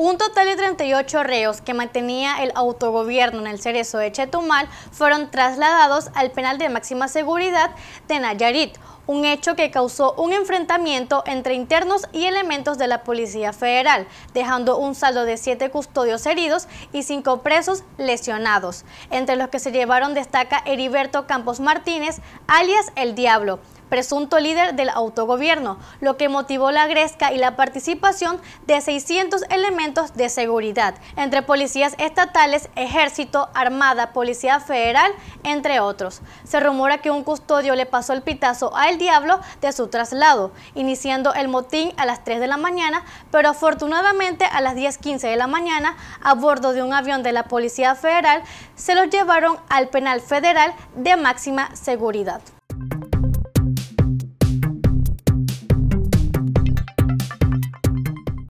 Un total de 38 reos que mantenía el autogobierno en el cerezo de Chetumal fueron trasladados al penal de máxima seguridad de Nayarit, un hecho que causó un enfrentamiento entre internos y elementos de la Policía Federal, dejando un saldo de siete custodios heridos y cinco presos lesionados. Entre los que se llevaron destaca Heriberto Campos Martínez, alias El Diablo, presunto líder del autogobierno, lo que motivó la gresca y la participación de 600 elementos de seguridad, entre policías estatales, ejército, armada, policía federal, entre otros. Se rumora que un custodio le pasó el pitazo al diablo de su traslado, iniciando el motín a las 3 de la mañana, pero afortunadamente a las 10.15 de la mañana, a bordo de un avión de la Policía Federal, se los llevaron al penal federal de máxima seguridad.